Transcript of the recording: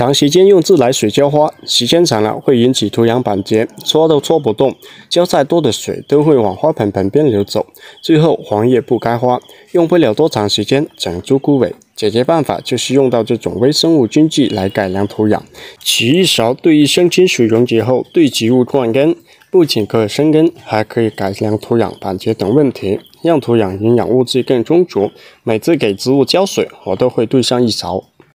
长时间用自来水浇花，时间长了会引起土壤板结，搓都搓不动，浇再多的水都会往花盆盆边流走，最后黄叶不开花，用不了多长时间长株枯萎。解决办法就是用到这种微生物菌剂来改良土壤，取一勺兑一升清水溶解后对植物灌根，不仅可以生根，还可以改良土壤板结等问题，让土壤营养物质更充足。每次给植物浇水，我都会兑上一勺。